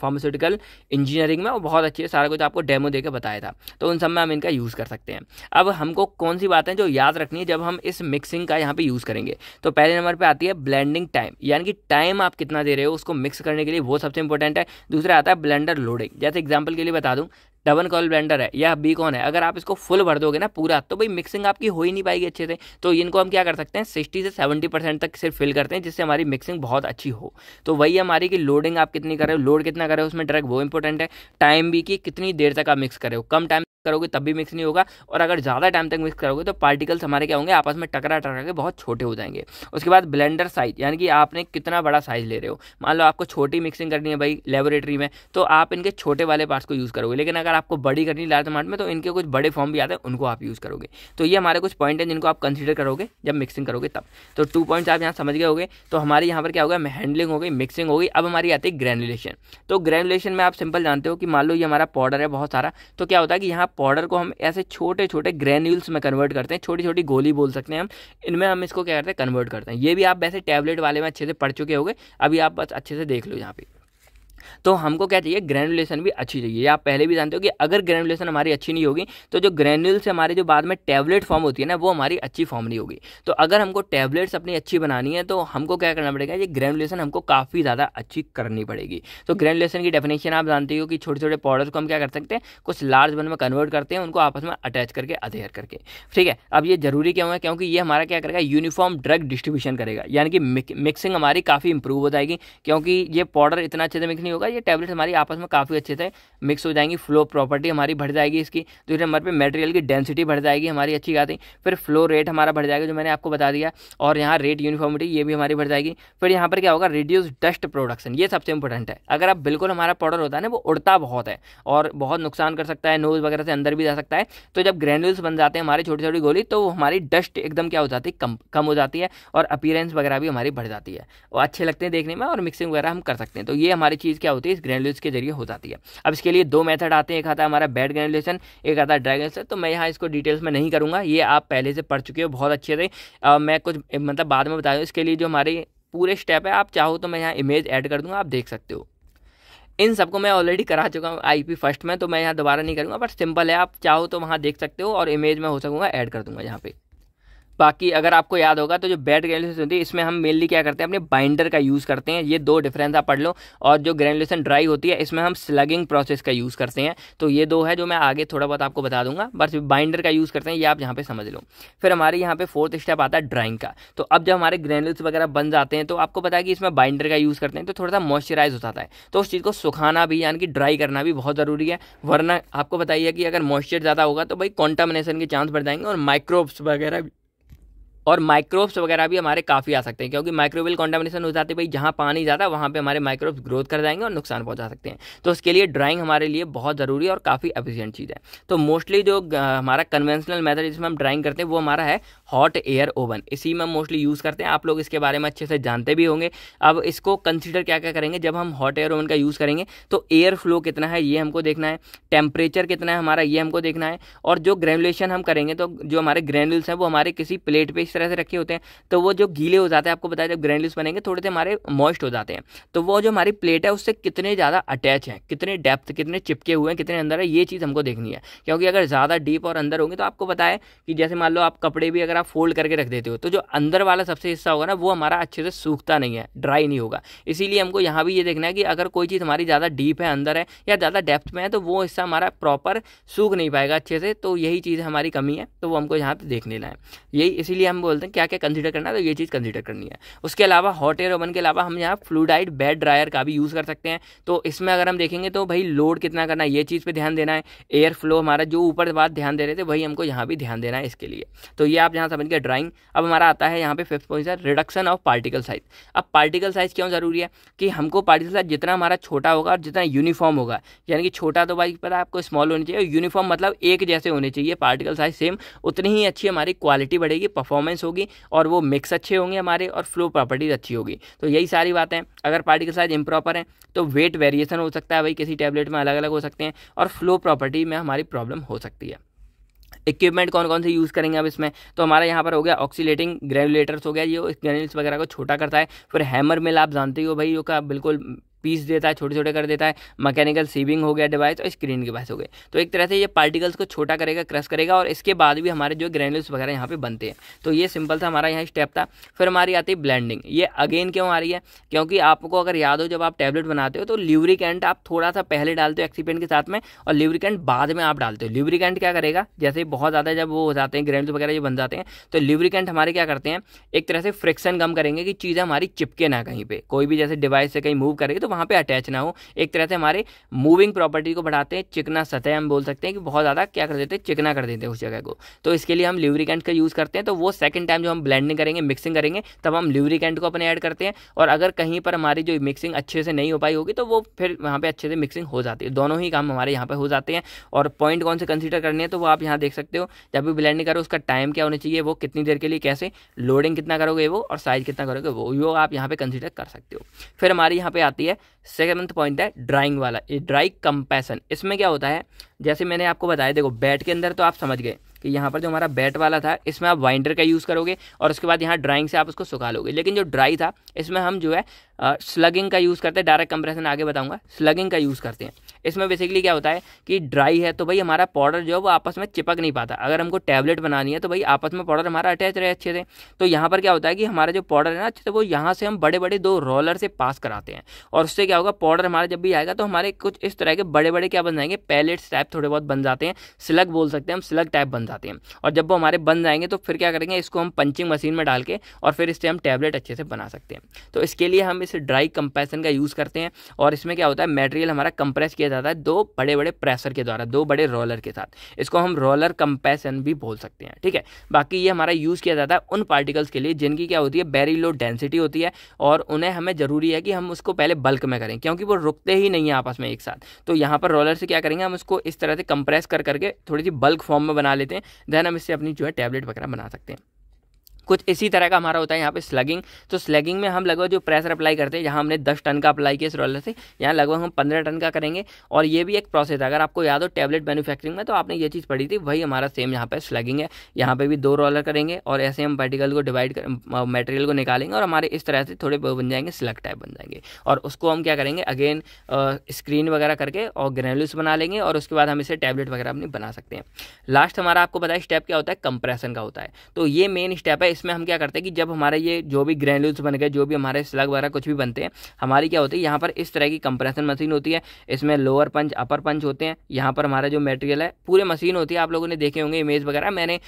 फार्मास्यूटिकल इंजीनियरिंग में और बहुत अच्छी है सारा कुछ आपको डेमो देकर बताया था तो उन सब में हम इनका यूज़ कर सकते हैं अब हमको कौन सी बातें जो याद रखनी है जब हम इस मिक्सिंग का यहाँ पर यूज़ करेंगे तो पहले नंबर पर आती है ब्लेंडिंग टाइम यानी कि टाइम आप कितना दे रहे हो उसको मिक्स करने के लिए वो सबसे इंपॉर्टेंट है दूसरा आता है ब्लेंडर लोडिंग जैसे एग्जाम्पल के लिए बता दूँ डबल कॉल ब्लेंडर है या बी कॉन है अगर आप इसको फुल भर दोगे ना पूरा तो भाई मिक्सिंग आपकी हो ही नहीं पाएगी अच्छे से तो इनको हम क्या कर सकते हैं सिक्सटी से सेवेंटी परसेंट तक सिर्फ फिल करते हैं जिससे हमारी मिक्सिंग बहुत अच्छी हो तो वही हमारी कि लोडिंग आप कितनी कर रहे हो लोड कितना कर रहे हो उसमें डायरेक्ट वो इंपॉर्टेंट है टाइम भी कि कितनी देर तक आप मिक्स कर रहे हो कम टाइम करोगे तब भी मिक्स नहीं होगा और अगर ज़्यादा टाइम तक मिक्स करोगे तो पार्टिकल्स हमारे क्या होंगे आपस में टकरा टकरा के बहुत छोटे हो जाएंगे उसके बाद ब्लेंडर साइज यानी कि आपने कितना बड़ा साइज ले रहे हो मान लो आपको छोटी मिक्सिंग करनी है भाई लेबोरेटरी में तो आप इनके छोटे वाले पार्ट्स को यूज़ करोगे लेकिन अगर आपको बड़ी करनी लार्ज अमाउंट में तो इनके कुछ बड़े फॉर्म भी आते हैं उनको आप यूज़ करोगे तो ये हमारे कुछ पॉइंट हैं जिनको आप कंसिडर करोगे जब मिक्सिंग करोगे तब तो टू पॉइंट्स आप यहाँ समझ गए होगे तो हमारे यहाँ पर क्या होगा हैंडलिंग होगी मिक्सिंग होगी अब हमारी आती है ग्रेनुलेशन तो ग्रेनुलेशन में आप सिंपल जानते हो कि मान लो ये हमारा पाउडर है बहुत सारा तो क्या होता है कि यहाँ पाउडर को हम ऐसे छोटे छोटे ग्रेन्यूल्स में कन्वर्ट करते हैं छोटी छोटी गोली बोल सकते हैं हम इनमें हम इसको क्या करते हैं कन्वर्ट करते हैं ये भी आप वैसे टैबलेट वाले में अच्छे से पढ़ चुके होंगे अभी आप बस अच्छे से देख लो यहाँ पर तो हमको क्या चाहिए ग्रेनुलेशन भी अच्छी चाहिए आप पहले भी जानते हो कि अगर ग्रेनुलेशन हमारी अच्छी नहीं होगी तो जो ग्रेनुल्स से हमारी जो बाद में टैबलेट फॉर्म होती है ना वो हमारी अच्छी फॉर्म नहीं होगी तो अगर हमको टैबलेट्स अपनी अच्छी बनानी है तो हमको क्या करना पड़ेगा ये ग्रेनुलेशन हमको काफ़ी ज़्यादा अच्छी करनी पड़ेगी तो ग्रेनुलेशन की डेफिनेशन आप जानते हो कि छोटे छोटे पाउडर्स को हम क्या कर सकते हैं कुछ लार्ज बन में कन्वर्ट करते हैं उनको आपस में अटैच करके अधेयर करके ठीक है अब ये जरूरी क्यों है क्योंकि ये हमारा क्या करेगा यूनिफॉर्म ड्रग डिस्ट्रीब्यूशन करेगा यानी कि मिक्सिंग हमारी काफ़ी इंप्रूव हो जाएगी क्योंकि ये पाउडर इतना अच्छे से मिक्स नहीं होगा ये टैबलेट हमारी आपस में काफ़ी अच्छे से मिक्स हो जाएंगी फ्लो प्रॉपर्टी हमारी बढ़ जाएगी इसकी दूसरे नंबर पर मटेरियल की डेंसिटी बढ़ जाएगी हमारी अच्छी है फिर फ्लो रेट हमारा बढ़ जाएगा जो मैंने आपको बता दिया और यहाँ रेट यूनिफॉर्मिटी ये भी हमारी बढ़ जाएगी फिर यहाँ पर क्या होगा रिड्यूस डस्ट प्रोडक्शन ये सबसे इंपॉर्टेंट है अगर आप बिल्कुल हमारा पाउडर होता है ना वो उड़ता बहुत है और बहुत नुकसान कर सकता है नोज़ वगैरह से अंदर भी जा सकता है तो जब ग्रेन्यूल्स बन जाते हैं हमारी छोटी छोटी गोली तो हमारी डस्ट एकदम क्या हो जाती है कम कम हो जाती है और अपीरेंस वगैरह भी हमारी बढ़ जाती है और अच्छे लगते हैं देखने में और मिक्सिंग वगैरह हम कर सकते हैं तो ये हमारी चीज़ रिलीज क्या होती है इस ग्रेनुलेशन के जरिए हो जाती है अब इसके लिए दो मेथड आते हैं एक आता है हमारा बैड ग्रेनुलेशन एक आता है ड्राई तो मैं यहाँ इसको डिटेल्स में नहीं करूँगा ये आप पहले से पढ़ चुके हो बहुत अच्छे से मैं कुछ मतलब बाद में बता दूँ इसके लिए जो हमारे पूरे स्टेप है आप चाहो तो मैं यहाँ इमेज ऐड कर दूँगा आप देख सकते हो इन सबको मैं ऑलरेडी करा चुका हूँ आईपी फर्स्ट में तो मैं यहाँ दोबारा नहीं करूँगा बट सिंपल है आप चाहो तो वहाँ देख सकते हो और इमेज में हो सकूँगा ऐड कर दूँगा यहाँ पे बाकी अगर आपको याद होगा तो जो बेड ग्रेनुलेशन होती है इसमें हम मेनली क्या करते हैं अपने बाइंडर का यूज़ करते हैं ये दो डिफरेंस आप पढ़ लो और जो ग्रेनुलेशन ड्राई होती है इसमें हम स्लगिंग प्रोसेस का यूज़ करते हैं तो ये दो है जो मैं आगे थोड़ा बहुत आपको बता दूंगा बस बाइंडर का यूज़ करते हैं ये आप यहाँ पर समझ लो फिर हमारे यहाँ पर फोर्थ स्टेप आता है ड्राइंग का तो अब जब हमारे ग्रेनुल्स वगैरह बन जाते हैं तो आपको पता है कि इसमें बाइंडर का यूज़ करते हैं तो थोड़ा सा मॉइस्चराइज हो जाता है तो उस चीज़ को सुखाना भी यानी कि ड्राई करना भी बहुत ज़रूरी है वरना आपको बताइए कि अगर मॉइस्चर ज़्यादा होगा तो भाई कॉन्टामिनेशन के चांस बढ़ जाएंगे और माइक्रोब्स वगैरह और माइक्रोब्स वगैरह भी हमारे काफ़ी आ सकते हैं क्योंकि माइक्रोवेल कॉन्टामिनेशन हो जाती है भाई जहाँ पानी ज़्यादा वहाँ पर हमारे माइक्रोब्स ग्रोथ कर जाएंगे और नुकसान पहुँचा सकते हैं तो उसके लिए ड्राइंग हमारे लिए बहुत ज़रूरी और काफ़ी एफिशियंट चीज़ है तो मोस्टली जो हमारा कन्वेंशनल मेथड जिसमें हम ड्राइंग करते हैं वो हमारा है हॉट एयर ओवन इसी में हम मोस्टली यूज़ करते हैं आप लोग इसके बारे में अच्छे से जानते भी होंगे अब इसको कंसिडर क्या क्या करेंगे जब हम हॉट एयर ओवन का यूज़ करेंगे तो एयर फ्लो कितना है ये हमको देखना है टेम्परेचर कितना है हमारा ये हमको देखना है और जो ग्रेनुलेशन हम करेंगे तो जो हमारे ग्रेनुल्स हैं वो हमारे किसी प्लेट पर तरह से रखे होते हैं तो वो जो गीले हो जाते हैं आपको बताया जब ग्रैंडल्स बनेंगे थोड़े से हमारे मॉइस्ट हो जाते हैं तो वो जो हमारी प्लेट है उससे कितने ज़्यादा अटैच हैं कितने डेप्थ कितने चिपके हुए हैं कितने अंदर है ये चीज़ हमको देखनी है क्योंकि अगर ज़्यादा डीप और अंदर होंगे तो आपको बताए कि जैसे मान लो आप कपड़े भी अगर आप फोल्ड करके रख देते हो तो जो अंदर वाला सबसे हिस्सा होगा ना वो हमारा अच्छे से सूखता नहीं है ड्राई नहीं होगा इसीलिए हमको यहाँ भी ये देखना है कि अगर कोई चीज़ हमारी ज़्यादा डीप है अंदर है या ज़्यादा डेप्थ में है तो वो हिस्सा हमारा प्रॉपर सूख नहीं पाएगा अच्छे से तो यही चीज़ हमारी कमी है तो वो हमको यहाँ पर देख लेना है यही इसीलिए हम हम बोलते हैं क्या क्या कंसिडर करना है तो ये चीज़ कंसिडर करनी है उसके अलावा हॉट एयर ओवन के अलावा हम यहाँ फ्लूडाइड बेड ड्रायर का भी यूज़ कर सकते हैं तो इसमें अगर हम देखेंगे तो भाई लोड कितना करना है ये चीज़ पर ध्यान देना है एयर फ्लो हमारा जो ऊपर बात ध्यान दे रहे थे वही हमको यहाँ भी ध्यान देना है इसके लिए तो ये आप जहाँ समझ गए ड्राइंग अब हमारा आता है यहाँ पे fifth point sir reduction of particle size अब पार्टिकल साइज क्यों ज़रूरी है कि हमको पार्टिकल साइज जितना हमारा छोटा होगा और जितना यूनिफॉर्म होगा यानी कि छोटा तो भाई पता है आपको स्मॉल होनी चाहिए यूनिफॉर्म मतलब एक जैसे होने चाहिए पार्टिकल साइज सेम उतनी ही अच्छी हमारी क्वालिटी बढ़ेगी परफॉर्मेंस परफॉर्मेंस होगी और वो मिक्स अच्छे होंगे हमारे और फ्लो प्रॉपर्टीज अच्छी होगी तो यही सारी बातें अगर पार्टिकल साइज इम्प्रॉपर है तो वेट वेरिएशन हो सकता है भाई किसी टैबलेट में अलग अलग हो सकते हैं और फ्लो प्रॉपर्टी में हमारी प्रॉब्लम हो सकती है इक्विपमेंट कौन कौन से यूज़ करेंगे अब इसमें तो हमारा यहाँ पर हो गया ऑक्सीलेटिंग ग्रेनुलेटर्स हो गया ये ग्रेनुल्स वगैरह को छोटा करता है फिर हैमर मिल आप जानते हो भाई जो का बिल्कुल पीस देता है छोटे छोटे कर देता है मैकेनिकल सीविंग हो गया डिवाइस और स्क्रीन के पास हो गए तो एक तरह से ये पार्टिकल्स को छोटा करेगा क्रश करेगा और इसके बाद भी हमारे जो ग्रेनुल्स वगैरह यहाँ पे बनते हैं तो ये सिंपल था हमारा यहाँ स्टेप था फिर हमारी आती है ब्लैंडिंग ये अगेन क्यों आ रही है क्योंकि आपको अगर याद हो जब आप टैबलेट बनाते हो तो ल्यूरिकेंट आप थोड़ा सा पहले डालते हो एक्सीपेंट के साथ में और ल्यूरिकेंट बाद में आप डालते हो ल्यूरिकेंट क्या करेगा जैसे बहुत ज़्यादा जब वो हो जाते हैं ग्रेनुल्स वगैरह जो बन जाते हैं तो लिवरिकेंट हमारे क्या करते हैं एक तरह से फ्रिक्शन कम करेंगे कि चीज़ें हमारी चिपके ना कहीं पर कोई भी जैसे डिवाइस से कहीं मूव करेगी तो वहाँ पर अटैच ना हो एक तरह से हमारे मूविंग प्रॉपर्टी को बढ़ाते हैं चिकना सतह हम बोल सकते हैं कि बहुत ज़्यादा क्या कर देते हैं चिकना कर देते हैं उस जगह को तो इसके लिए हम ल्यूरिकेंट का यूज़ करते हैं तो वो सेकंड टाइम जो हम ब्लेंडिंग करेंगे मिक्सिंग करेंगे तब हम ल्यूब्रिकेंट को अपने ऐड करते हैं और अगर कहीं पर हमारी जो मिक्सिंग अच्छे से नहीं हो पाई होगी तो वो फिर वहाँ पर अच्छे से मिक्सिंग हो जाती है दोनों ही काम हमारे यहाँ पर हो जाते हैं और पॉइंट कौन से कंसिडर करने हैं तो वो आप यहाँ देख सकते हो जब भी ब्लेंडिंग करो उसका टाइम क्या होना चाहिए वो कितनी देर के लिए कैसे लोडिंग कितना करोगे वो और साइज़ कितना करोगे वो वो आप यहाँ पर कंसिडर कर सकते हो फिर हमारी यहाँ पर आती है सेकेंड पॉइंट है ड्राइंग वाला ये ड्राइंग कंपैसन इसमें क्या होता है जैसे मैंने आपको बताया देखो बैट के अंदर तो आप समझ गए कि यहाँ पर जो हमारा बैट वाला था इसमें आप वाइंडर का यूज़ करोगे और उसके बाद यहाँ ड्राइंग से आप उसको सुखा लोगे लेकिन जो ड्राई था इसमें हम जो है स्लगिंग का यूज़ करते हैं डायरेक्ट कंप्रेशन आगे बताऊंगा स्लगिंग का यूज़ करते हैं इसमें बेसिकली क्या होता है कि ड्राई है तो भाई हमारा पाउडर जो है वो आपस में चिपक नहीं पाता अगर हमको टैबलेट बनानी है तो भाई आपस में पाउडर हमारा अटैच रहे अच्छे से तो यहाँ पर क्या होता है कि हमारा जो पाउडर है ना अच्छे तो से वो यहाँ से हम बड़े बड़े दो रोलर से पास कराते हैं और उससे क्या होगा पाउडर हमारा जब भी आएगा तो हमारे कुछ इस तरह के बड़े बड़े क्या बन जाएंगे पैलेट्स टाइप थोड़े बहुत बन जाते हैं स्लग बोल सकते हैं हम स्लग टाइप बन जाते हैं और जब वो हमारे बन जाएंगे तो फिर क्या करेंगे इसको हम पंचिंग मशीन में डाल के और फिर इससे हम टैबलेट अच्छे से बना सकते हैं तो इसके लिए हम इस ड्राई कंप्रेशन का यूज़ करते हैं और इसमें क्या होता है मटेरियल हमारा कंप्रेस किया जाता है दो बड़े बड़े प्रेसर के द्वारा दो बड़े रोलर के साथ इसको हम रोलर कंप्रेशन भी बोल सकते हैं ठीक है बाकी ये हमारा यूज़ किया जाता है उन पार्टिकल्स के लिए जिनकी क्या होती है वेरी लो डेंसिटी होती है और उन्हें हमें ज़रूरी है कि हम उसको पहले बल्क में करें क्योंकि वो रुकते ही नहीं है आपस में एक साथ तो यहाँ पर रोलर से क्या करेंगे हम उसको इस तरह से कंप्रेस कर करके थोड़ी सी बल्क फॉर्म में बना लेते हैं देन हम इससे अपनी जो है टैबलेट वगैरह बना सकते हैं कुछ इसी तरह का हमारा होता है यहाँ पे स्लगिंग तो स्लगिंग में हम लगभग जो प्रेशर अप्लाई करते हैं जहाँ हमने दस टन का अप्लाई किया इस रोलर से यहाँ लगभग हम पंद्रह टन का करेंगे और ये भी एक प्रोसेस है अगर आपको याद हो टैबलेट मैन्युफैक्चरिंग में तो आपने ये चीज़ पढ़ी थी वही हमारा सेम यहाँ पर स्लगिंग है यहाँ पर भी दो रोलर करेंगे और ऐसे हम पार्टिकल को डिवाइड कर मटेरियल को निकालेंगे और हमारे इस तरह से थोड़े बन जाएंगे स्लग टाइप बन जाएंगे और उसको हम क्या करेंगे अगेन स्क्रीन वगैरह करके और ग्रेनुल्स बना लेंगे और उसके बाद हम इसे टैबलेट वगैरह अपनी बना सकते हैं लास्ट हमारा आपको बताया स्टेप क्या होता है कंप्रेशन का होता है तो ये मेन स्टेप है इसमें हम क्या करते हैं कि जब हमारे ये जो भी ग्रैनुल्स बन गए जो भी हमारे स्लग वगैरह कुछ भी बनते हैं हमारी क्या होती है यहाँ पर इस तरह की कंप्रेशन मशीन होती है इसमें लोअर पंच अपर पंच होते हैं यहाँ पर हमारा जो मेटेरियल है पूरे मशीन होती है आप लोगों ने देखे होंगे इमेज वगैरह मैंने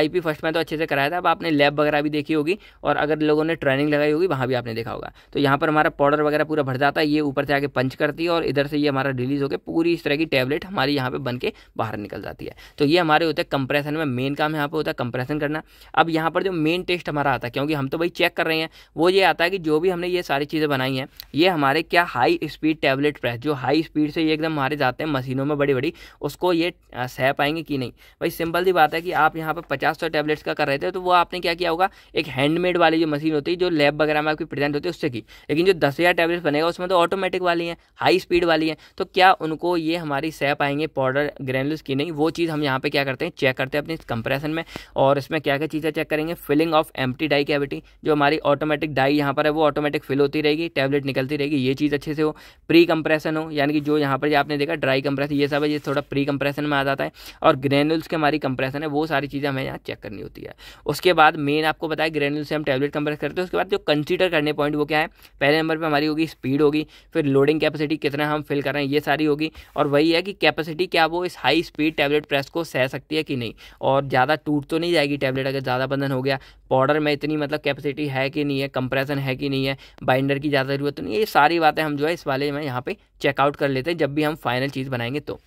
आई फर्स्ट में तो अच्छे से कराया था अब आपने लैब वगैरह भी देखी होगी और अगर लोगों ने ट्रेनिंग लगाई होगी वहाँ भी आपने देखा होगा तो यहाँ पर हमारा पाउडर वगैरह पूरा भर जाता है ये ऊपर से आगे पंच करती है और इधर से ये हमारा रिलीज होकर पूरी इस तरह की टैबलेट हमारी यहाँ पर बन के बाहर निकल जाती है तो ये हमारे होते हैं कंप्रेशन में मेन काम यहाँ पर होता है कंप्रेशन करना अब यहाँ पर जो मेन टेस्ट हमारा आता है क्योंकि हम तो भाई चेक कर रहे हैं वो ये आता है कि जो भी हमने ये सारी चीज़ें बनाई हैं ये हमारे क्या हाई स्पीड टैबलेट प्रेस जो हाई स्पीड से ये एकदम मारे जाते हैं मशीनों में बड़ी बड़ी उसको ये सह पाएंगे कि नहीं भाई सिंपल सी बात है कि आप यहाँ पर पचास सौ टैबलेट्स का कर रहे थे तो वो आपने क्या किया होगा एक हैंडमेड वाली जो मशीन होती है जो लैब वगैरह में आपकी प्रेजेंट होती है उससे की लेकिन जो दस हज़ार टैबलेट्स बनेगा उसमें तो ऑटोमेटिक वाली हैं हाई स्पीड वाली हैं तो क्या उनको ये हमारी सह पाएंगे पाउडर ग्रैनुल्स की नहीं वो चीज़ हम यहाँ पर क्या करते हैं चेक करते हैं अपने कंप्रेशन में और इसमें क्या क्या चीज़ें चेक करेंगे filling of empty die cavity जो हमारी ऑटोमेटिक डाई यहाँ पर है वो ऑटोमेटिक फिल होती रहेगी टैबलेट निकलती रहेगी ये चीज़ अच्छे से हो प्री कंप्रेशन हो यानी कि जो यहाँ पर आपने देखा ड्राई कंप्रेशन ये सब है ये थोड़ा प्री कंप्रेशन में आ जाता है और ग्रेनुल्स के हमारी कंप्रेशन है वो सारी चीज़ें हमें यहाँ चेक करनी होती है उसके बाद मेन आपको बताया ग्रेनुल से हम टैबलेट कंप्रेस करते हैं उसके बाद जो कंसिडर करने पॉइंट वो क्या है पहले नंबर पर हमारी होगी स्पीड होगी फिर लोडिंग कैपेसिटी कितना हम फिल कर रहे हैं ये सारी होगी और वही है कि कैपेसिटी क्या वो इस हाई स्पीड टैबलेट प्रेस को सह सकती है कि नहीं और ज़्यादा टूट तो नहीं जाएगी टैबलेट अगर ज़्यादा बंधन हो गया गया पाउडर में इतनी मतलब कैपेसिटी है कि नहीं है कंप्रेशन है कि नहीं है बाइंडर की ज़्यादा ज़रूरत तो नहीं ये सारी बातें हम जो है इस वाले में यहाँ पर चेकआउट कर लेते हैं जब भी हम फाइनल चीज़ बनाएंगे तो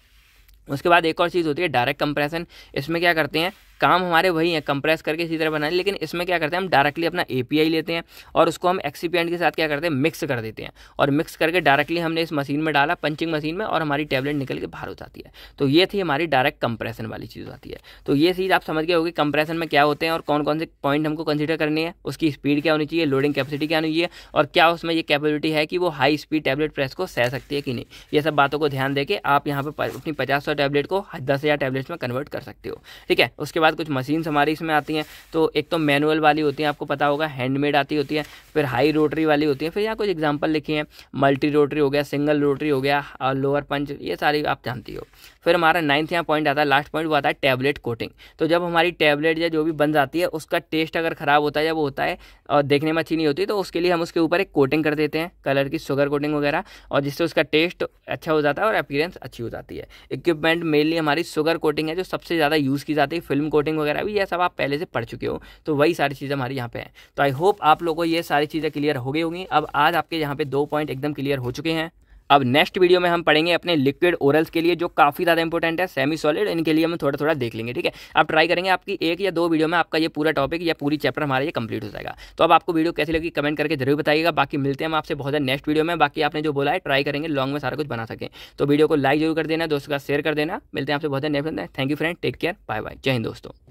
उसके बाद एक और चीज़ होती है डायरेक्ट कंप्रेशन इसमें क्या करते हैं काम हमारे वही है कंप्रेस करके इसी तरह बनाने लेकिन इसमें क्या करते हैं हम डायरेक्टली अपना ए लेते हैं और उसको हम एक्सीपीएंट के साथ क्या करते हैं मिक्स कर देते हैं और मिक्स करके डायरेक्टली हमने इस मशीन में डाला पंचिंग मशीन में और हमारी टैबलेट निकल के बाहर हो जाती है तो ये थी हमारी डायरेक्ट कंप्रेशन वाली चीज़ आती है तो ये चीज़ आप समझ गए होगी कंप्रेशन में क्या होते हैं और कौन कौन से पॉइंट हमको कंसिडर करनी है उसकी स्पीड क्या होनी चाहिए लोडिंग कैपेसिटी क्या होनी चाहिए और क्या उसमें ये कैपेबिलिटी है कि वो हाई स्पीड टैबलेट प्रेस को सह सकती है कि नहीं ये सब बातों को ध्यान देकर आप यहाँ पर अपनी पचास सौ टैबलेट को दस हज़ार टैबलेट्स में कन्वर्ट कर सकते हो ठीक है उसके बाद कुछ मशीन्स हमारी इसमें आती हैं तो एक तो मैनुअल वाली होती हैं आपको पता होगा हैंडमेड आती होती है फिर हाई रोटरी वाली होती है फिर यहाँ कुछ एग्जाम्पल लिखी हैं मल्टी रोटरी हो गया सिंगल रोटरी हो गया और लोअर पंच ये सारी आप जानती हो फिर हमारा नाइन्थ यहाँ पॉइंट आता है लास्ट पॉइंट वो आता है टैबलेट कोटिंग तो जब हमारी टैबलेट या जो भी बन जाती है उसका टेस्ट अगर ख़राब होता है या वो होता है और देखने में अच्छी नहीं होती तो उसके लिए हम उसके ऊपर एक कोटिंग कर देते हैं कलर की शुगर कोटिंग वगैरह और जिससे उसका टेस्ट अच्छा हो जाता है और अपीरेंस अच्छी हो जाती है इक्विपमेंट मेनली हमारी शुगर कोटिंग है जो सबसे ज़्यादा यूज़ की जाती है फिल्म कोटिंग वगैरह भी यह सब आप पहले से पढ़ चुके हो तो वही सारी चीज़ें हमारी यहाँ पर हैं तो आई होप आप लोगों को ये सारी चीज़ें क्लियर हो गई होंगी अब आज आपके यहाँ पे दो पॉइंट एकदम क्लियर हो चुके हैं अब नेक्स्ट वीडियो में हम पढ़ेंगे अपने लिक्विड ओरल्स के लिए जो काफ़ी ज़्यादा इंपॉर्टेंट है सेमी सॉलिड इनके लिए हम थोड़ा थोड़ा देख लेंगे ठीक है आप ट्राई करेंगे आपकी एक या दो वीडियो में आपका ये पूरा टॉपिक या पूरी चैप्टर हमारा ये कंप्लीट हो जाएगा तो अब आपको वीडियो कैसी लगी कमेंट करके जरूर बताइएगा बाकी मिलते हैं हम आपसे बहुत ज़्यादा नेक्स्ट वीडियो में बाकी आपने जो बोला है ट्राई करेंगे लॉन्ग में सारा कुछ बना सकें तो वीडियो को लाइक जरूर कर देना दोस्तों का शेयर कर देना मिलते हैं आपसे बहुत ज़्यादा next thank you friend take care bye bye जय हिंद दोस्तों